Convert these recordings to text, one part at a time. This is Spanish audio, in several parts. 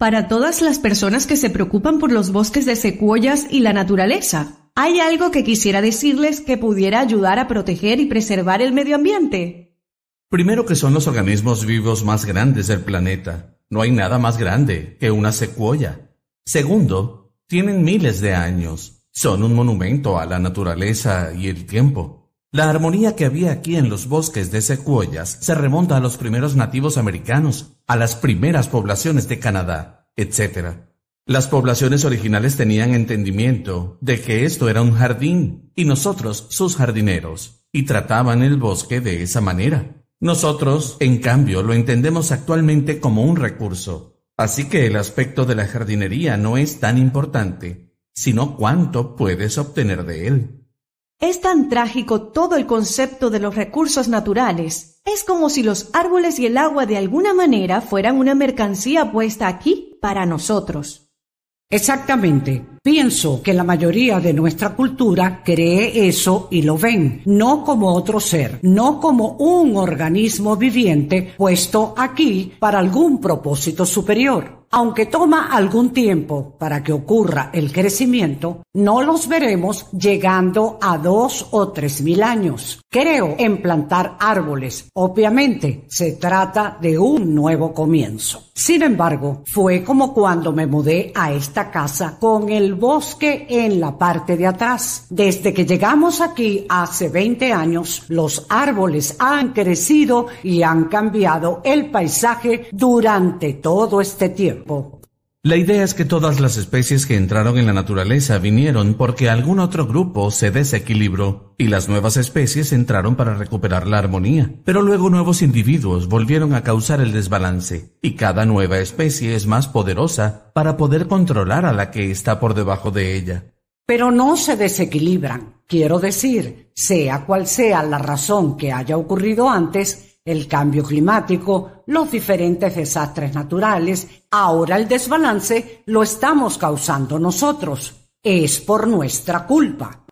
Para todas las personas que se preocupan por los bosques de secuoyas y la naturaleza, ¿hay algo que quisiera decirles que pudiera ayudar a proteger y preservar el medio ambiente? Primero que son los organismos vivos más grandes del planeta. No hay nada más grande que una secuoya. Segundo, tienen miles de años. Son un monumento a la naturaleza y el tiempo. La armonía que había aquí en los bosques de secuoyas se remonta a los primeros nativos americanos, a las primeras poblaciones de Canadá, etc. Las poblaciones originales tenían entendimiento de que esto era un jardín y nosotros sus jardineros, y trataban el bosque de esa manera. Nosotros, en cambio, lo entendemos actualmente como un recurso, así que el aspecto de la jardinería no es tan importante, sino cuánto puedes obtener de él. Es tan trágico todo el concepto de los recursos naturales. Es como si los árboles y el agua de alguna manera fueran una mercancía puesta aquí para nosotros. Exactamente. Pienso que la mayoría de nuestra cultura cree eso y lo ven, no como otro ser, no como un organismo viviente puesto aquí para algún propósito superior. Aunque toma algún tiempo para que ocurra el crecimiento, no los veremos llegando a dos o tres mil años. Creo en plantar árboles. Obviamente, se trata de un nuevo comienzo. Sin embargo, fue como cuando me mudé a esta casa con el bosque en la parte de atrás. Desde que llegamos aquí hace 20 años, los árboles han crecido y han cambiado el paisaje durante todo este tiempo. La idea es que todas las especies que entraron en la naturaleza vinieron porque algún otro grupo se desequilibró y las nuevas especies entraron para recuperar la armonía, pero luego nuevos individuos volvieron a causar el desbalance y cada nueva especie es más poderosa para poder controlar a la que está por debajo de ella. Pero no se desequilibran. Quiero decir, sea cual sea la razón que haya ocurrido antes, el cambio climático, los diferentes desastres naturales, ahora el desbalance lo estamos causando nosotros. Es por nuestra culpa.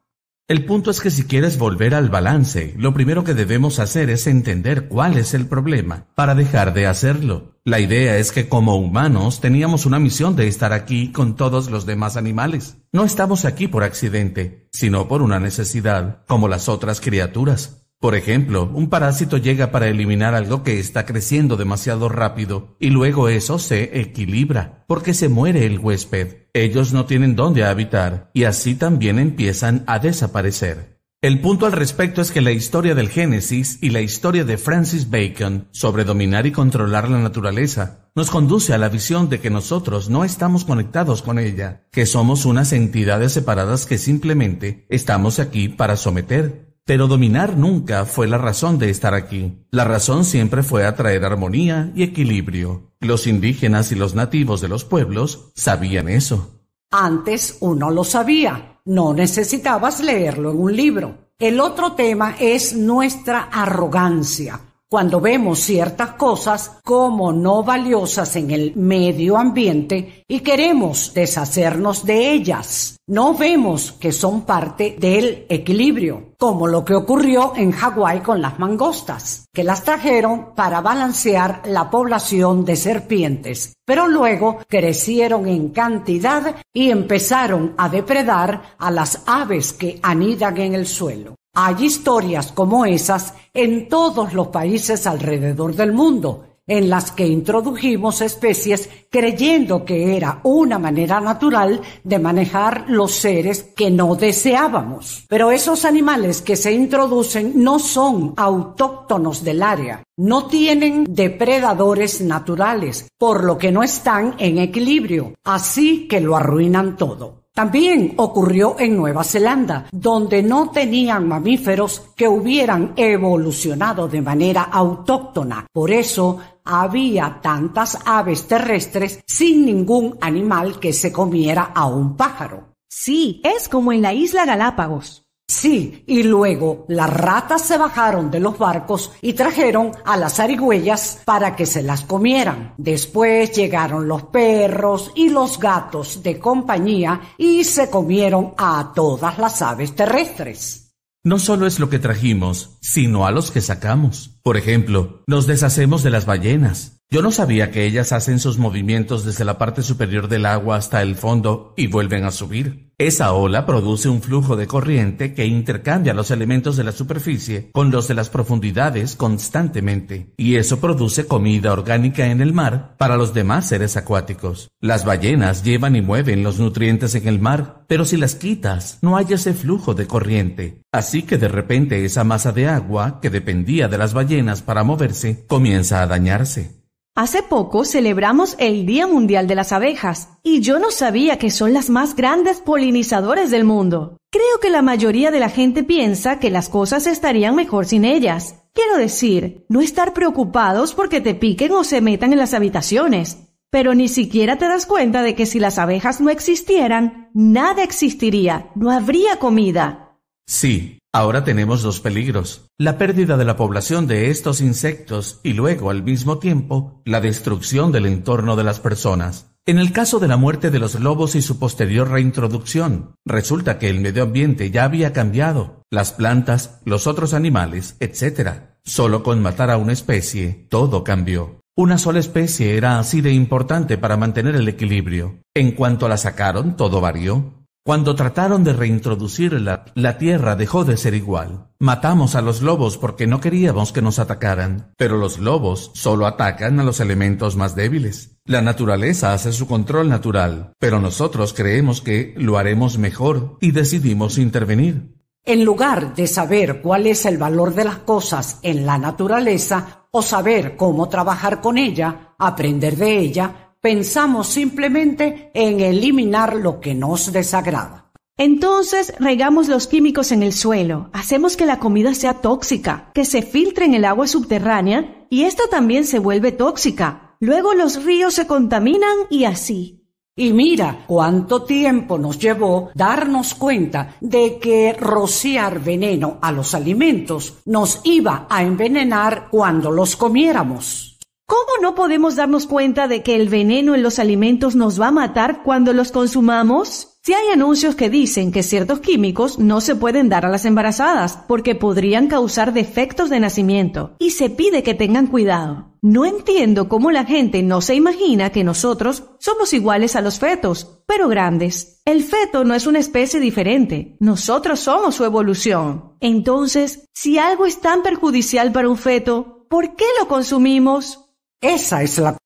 El punto es que si quieres volver al balance, lo primero que debemos hacer es entender cuál es el problema para dejar de hacerlo. La idea es que como humanos teníamos una misión de estar aquí con todos los demás animales. No estamos aquí por accidente, sino por una necesidad, como las otras criaturas. Por ejemplo, un parásito llega para eliminar algo que está creciendo demasiado rápido y luego eso se equilibra porque se muere el huésped. Ellos no tienen dónde habitar y así también empiezan a desaparecer. El punto al respecto es que la historia del Génesis y la historia de Francis Bacon sobre dominar y controlar la naturaleza nos conduce a la visión de que nosotros no estamos conectados con ella, que somos unas entidades separadas que simplemente estamos aquí para someter, pero dominar nunca fue la razón de estar aquí. La razón siempre fue atraer armonía y equilibrio. Los indígenas y los nativos de los pueblos sabían eso. Antes uno lo sabía. No necesitabas leerlo en un libro. El otro tema es nuestra arrogancia cuando vemos ciertas cosas como no valiosas en el medio ambiente y queremos deshacernos de ellas. No vemos que son parte del equilibrio, como lo que ocurrió en Hawái con las mangostas, que las trajeron para balancear la población de serpientes, pero luego crecieron en cantidad y empezaron a depredar a las aves que anidan en el suelo. Hay historias como esas en todos los países alrededor del mundo, en las que introdujimos especies creyendo que era una manera natural de manejar los seres que no deseábamos. Pero esos animales que se introducen no son autóctonos del área, no tienen depredadores naturales, por lo que no están en equilibrio, así que lo arruinan todo. También ocurrió en Nueva Zelanda, donde no tenían mamíferos que hubieran evolucionado de manera autóctona. Por eso había tantas aves terrestres sin ningún animal que se comiera a un pájaro. Sí, es como en la isla Galápagos. Sí, y luego las ratas se bajaron de los barcos y trajeron a las arigüellas para que se las comieran. Después llegaron los perros y los gatos de compañía y se comieron a todas las aves terrestres. No solo es lo que trajimos, sino a los que sacamos. Por ejemplo, nos deshacemos de las ballenas, yo no sabía que ellas hacen sus movimientos desde la parte superior del agua hasta el fondo y vuelven a subir. Esa ola produce un flujo de corriente que intercambia los elementos de la superficie con los de las profundidades constantemente, y eso produce comida orgánica en el mar para los demás seres acuáticos. Las ballenas llevan y mueven los nutrientes en el mar, pero si las quitas, no hay ese flujo de corriente. Así que de repente esa masa de agua, que dependía de las ballenas para moverse, comienza a dañarse. Hace poco celebramos el Día Mundial de las Abejas y yo no sabía que son las más grandes polinizadores del mundo. Creo que la mayoría de la gente piensa que las cosas estarían mejor sin ellas. Quiero decir, no estar preocupados porque te piquen o se metan en las habitaciones. Pero ni siquiera te das cuenta de que si las abejas no existieran, nada existiría, no habría comida. Sí, Ahora tenemos dos peligros, la pérdida de la población de estos insectos y luego, al mismo tiempo, la destrucción del entorno de las personas. En el caso de la muerte de los lobos y su posterior reintroducción, resulta que el medio ambiente ya había cambiado, las plantas, los otros animales, etc. Solo con matar a una especie, todo cambió. Una sola especie era así de importante para mantener el equilibrio. En cuanto la sacaron, todo varió. Cuando trataron de reintroducirla, la tierra dejó de ser igual. Matamos a los lobos porque no queríamos que nos atacaran, pero los lobos solo atacan a los elementos más débiles. La naturaleza hace su control natural, pero nosotros creemos que lo haremos mejor y decidimos intervenir. En lugar de saber cuál es el valor de las cosas en la naturaleza o saber cómo trabajar con ella, aprender de ella, pensamos simplemente en eliminar lo que nos desagrada. Entonces regamos los químicos en el suelo, hacemos que la comida sea tóxica, que se filtre en el agua subterránea y esta también se vuelve tóxica. Luego los ríos se contaminan y así. Y mira cuánto tiempo nos llevó darnos cuenta de que rociar veneno a los alimentos nos iba a envenenar cuando los comiéramos. ¿Cómo no podemos darnos cuenta de que el veneno en los alimentos nos va a matar cuando los consumamos? Si hay anuncios que dicen que ciertos químicos no se pueden dar a las embarazadas porque podrían causar defectos de nacimiento y se pide que tengan cuidado. No entiendo cómo la gente no se imagina que nosotros somos iguales a los fetos, pero grandes. El feto no es una especie diferente, nosotros somos su evolución. Entonces, si algo es tan perjudicial para un feto, ¿por qué lo consumimos? Esa es la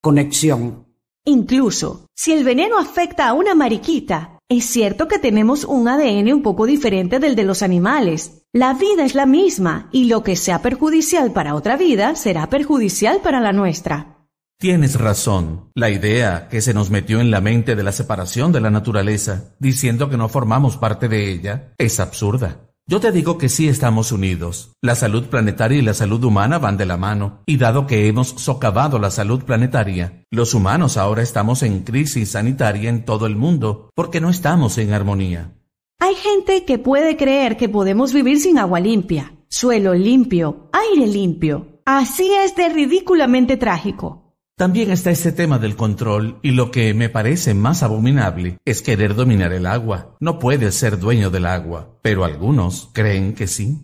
conexión. Incluso, si el veneno afecta a una mariquita, es cierto que tenemos un ADN un poco diferente del de los animales. La vida es la misma y lo que sea perjudicial para otra vida será perjudicial para la nuestra. Tienes razón. La idea que se nos metió en la mente de la separación de la naturaleza, diciendo que no formamos parte de ella, es absurda. Yo te digo que sí estamos unidos. La salud planetaria y la salud humana van de la mano, y dado que hemos socavado la salud planetaria, los humanos ahora estamos en crisis sanitaria en todo el mundo, porque no estamos en armonía. Hay gente que puede creer que podemos vivir sin agua limpia, suelo limpio, aire limpio. Así es de ridículamente trágico. También está este tema del control y lo que me parece más abominable es querer dominar el agua. No puedes ser dueño del agua, pero algunos creen que sí.